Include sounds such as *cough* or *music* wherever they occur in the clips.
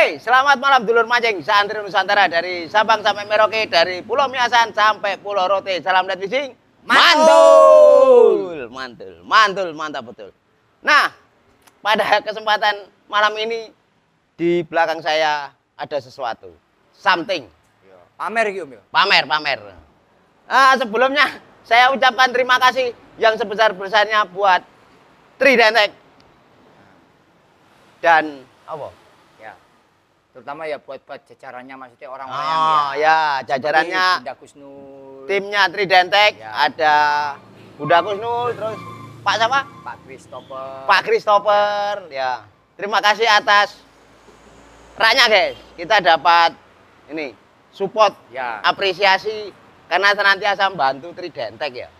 Hai, selamat malam dulur mancing santri Nusantara dari Sabang sampai Merauke, dari Pulau Miasan sampai Pulau Rote. Salam dan fishing. Mantul. mantul, mantul, mantap betul. Nah, pada kesempatan malam ini di belakang saya ada sesuatu, something. Iya. Pamer gitu, Pamer, pamer. Ah, sebelumnya saya ucapkan terima kasih yang sebesar-besarnya buat Tridentek dan apa? terutama ya buat buat jajarannya maksudnya orang-orang oh, ya, ya jajarannya timnya Tridentek ya. ada Bunda Kusnul terus Pak siapa Pak Christopher Pak Christopher ya terima kasih atas raknya guys kita dapat ini support ya. apresiasi karena senantiasa membantu Tridentek ya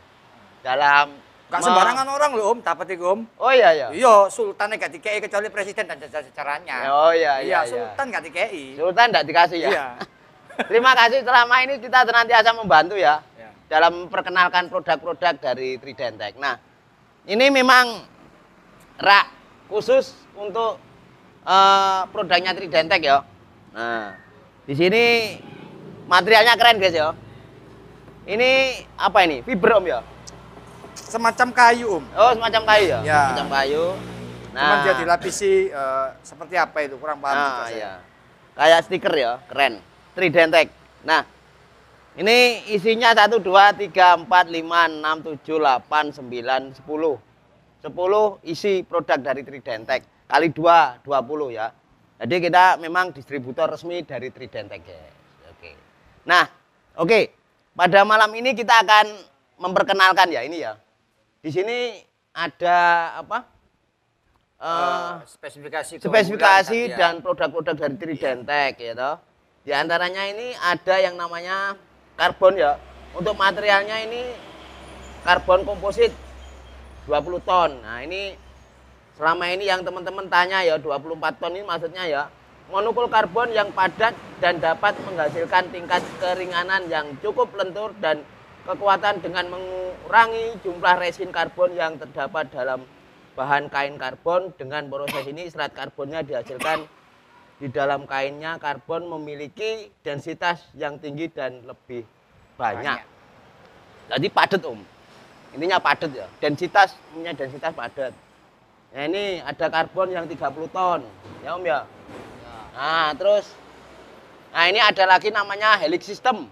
dalam Gak sembarangan orang loh om, dapat itu om. Oh iya iya. Iya, sultan gak dikei kecuali presiden dan jajarannya. Oh iya, iya iya. Iya, sultan gak dikei. Sultan gak dikasih ya. Iya. *laughs* Terima kasih selama ini kita nanti akan membantu ya, iya. dalam memperkenalkan produk-produk dari Tridentek. Nah, ini memang rak khusus untuk uh, produknya Tridentek ya. Nah, di sini materialnya keren guys ya. Ini apa ini? Fiber om ya semacam kayu om. Oh semacam kayu ya? ya. Semacam kayu. Nah. Cuman dia nah. dilapisi uh, seperti apa itu kurang paham nah, Kayak stiker ya, keren. Tridentek. Nah, ini isinya satu dua tiga empat lima enam tujuh delapan sembilan sepuluh sepuluh isi produk dari Tridentek. Kali dua dua puluh ya. Jadi kita memang distributor resmi dari Tridentek ya. Oke. Nah, oke. Pada malam ini kita akan memperkenalkan ya ini ya di sini ada apa? Uh, spesifikasi spesifikasi dan ya. produk-produk ya. dari iya. Tridentek ya toh. Di antaranya ini ada yang namanya karbon ya. Untuk materialnya ini karbon komposit 20 ton. Nah, ini selama ini yang teman-teman tanya ya 24 ton ini maksudnya ya monokul karbon yang padat dan dapat menghasilkan tingkat keringanan yang cukup lentur dan kekuatan dengan mengurangi jumlah resin karbon yang terdapat dalam bahan kain karbon. Dengan proses ini serat karbonnya dihasilkan di dalam kainnya karbon memiliki densitas yang tinggi dan lebih banyak. banyak. Jadi padat om, intinya padat ya. Densitas punya densitas padat. Nah ini ada karbon yang 30 ton, ya om ya? ya. Nah terus, nah ini ada lagi namanya helix system.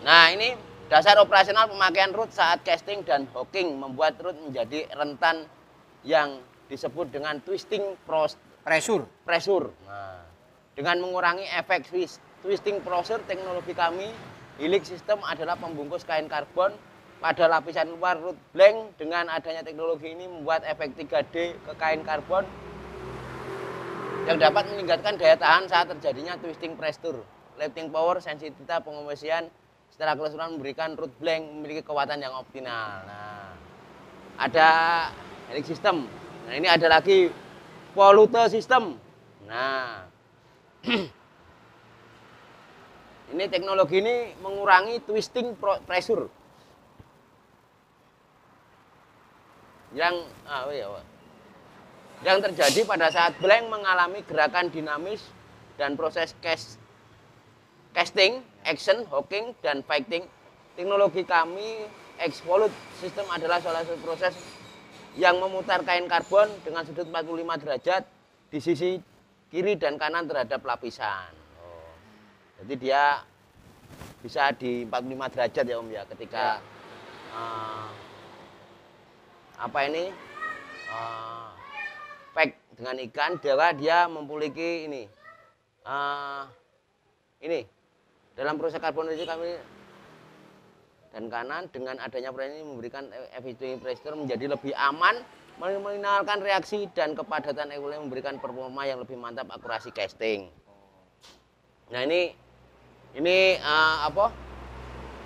Nah ini dasar operasional pemakaian root saat casting dan hooking membuat root menjadi rentan yang disebut dengan twisting pressure. Pressure. Nah, dengan mengurangi efek twist, twisting pressure, teknologi kami Helix System adalah pembungkus kain karbon pada lapisan luar root blank dengan adanya teknologi ini membuat efek 3D ke kain karbon yang dapat meningkatkan daya tahan saat terjadinya twisting pressure, lifting power, sensitivitas pengemasian, secara keseluruhan memberikan root blank memiliki kekuatan yang optimal. Nah, ada helix system. Nah, ini ada lagi volute system. Nah, *clears throat* ini teknologi ini mengurangi twisting pressure. Yang ah, oh iya, oh. yang terjadi pada saat blank mengalami gerakan dinamis dan proses cast casting, action, hooking dan fighting. Teknologi kami Exvolute System adalah salah satu proses yang memutar kain karbon dengan sudut 45 derajat di sisi kiri dan kanan terhadap lapisan. Oh. Jadi dia bisa di 45 derajat ya Om ya ketika Uh, apa ini uh, pack dengan ikan dia dia memiliki ini uh, ini dalam proses karbonisasi kami dan kanan dengan adanya proses ini memberikan efisien pressure menjadi lebih aman mengenalkan reaksi dan kepadatan ekulen memberikan performa yang lebih mantap akurasi casting. Nah ini ini uh, apa?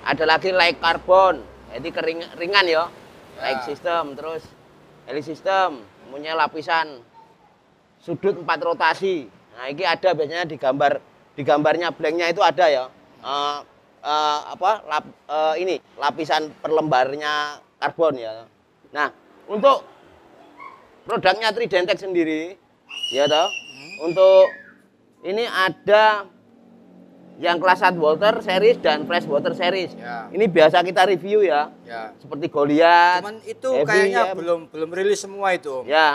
Ada lagi light carbon jadi kering, ringan ya. Light ya. system terus heli system punya lapisan sudut empat rotasi. Nah ini ada biasanya di gambar di gambarnya blanknya itu ada ya uh, uh, apa lap, uh, ini lapisan perlembarnya karbon ya. Nah untuk produknya Tridentek sendiri ya toh untuk ini ada yang kelas Water series dan Fresh Water series. Ya. Ini biasa kita review ya. ya. Seperti Goliath. Cuman itu heavy, kayaknya ya. belum belum rilis semua itu. Om. Ya.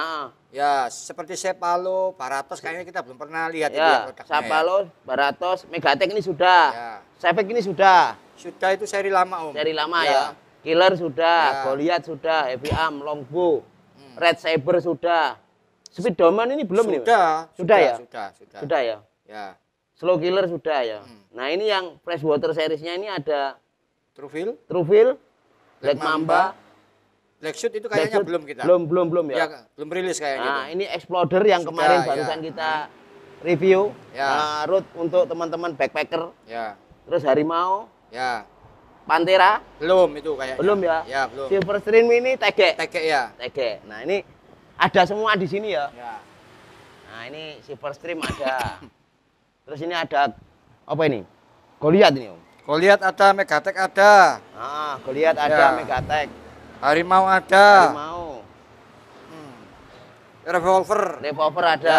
Ya, seperti Sepalo, Baratos kayaknya kita belum pernah lihat ya. itu ya, ya. Sepalo, ya. Baratos, Megatek ini sudah. Ya. Sepek ini sudah. Sudah itu seri lama, Om. Seri lama ya. ya. Killer sudah, ya. Goliath sudah, Heavy Arm, Longbow, hmm. Red Saber sudah. Speed Domain ini belum sudah, nih. Sudah, sudah, sudah ya. Sudah, sudah. Sudah ya. Ya slow killer sudah ya. Hmm. Nah ini yang fresh water seriesnya ini ada Truffle, Truffle, Black, Mamba, Mamba Black Shoot itu kayaknya Shoot, belum kita. Belum belum belum ya. ya belum rilis kayaknya. Nah gitu. ini Exploder yang sudah, kemarin ya. barusan ya. kita review, ya. Nah, root untuk teman-teman backpacker. Ya. Terus Harimau. Ya. Pantera. Belum itu kayaknya. Belum ya. Ya belum. Silver Stream ini tege. Tege ya. Tege. Nah ini ada semua di sini ya. ya. Nah ini Silver Stream ada. *laughs* Terus ini ada apa ini? Goliat ini, Om. Goliat ada, Megatek ada. Ah, Goliat ya. ada, Megatek. Harimau ada. Harimau. Hmm. Revolver. Revolver ada. Ya.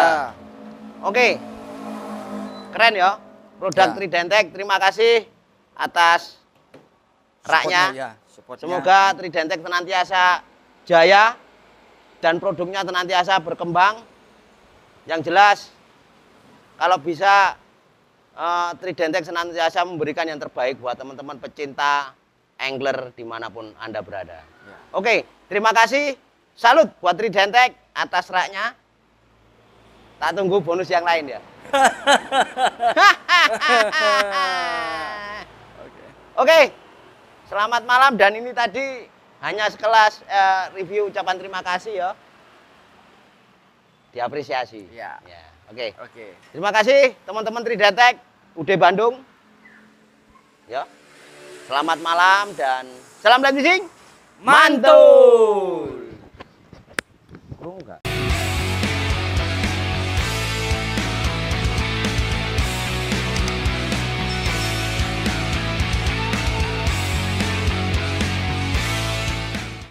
Oke. Okay. Keren ya. Produk ya. Tridentek, terima kasih atas raknya. ya. Semoga Tridentek senantiasa jaya dan produknya senantiasa berkembang. Yang jelas kalau bisa uh, eh, Tridentek senantiasa memberikan yang terbaik buat teman-teman pecinta angler dimanapun Anda berada. Ya. Oke, terima kasih. Salut buat Tridentek atas raknya. Tak tunggu bonus yang lain ya. Oke. *laughs* Oke, selamat malam dan ini tadi hanya sekelas uh, review ucapan terima kasih ya. Diapresiasi. Ya. ya. Oke. Okay. Oke. Okay. Terima kasih teman-teman -teman UD Bandung. Ya. Selamat malam dan salam landing. Mantul. Mantul. Oh enggak.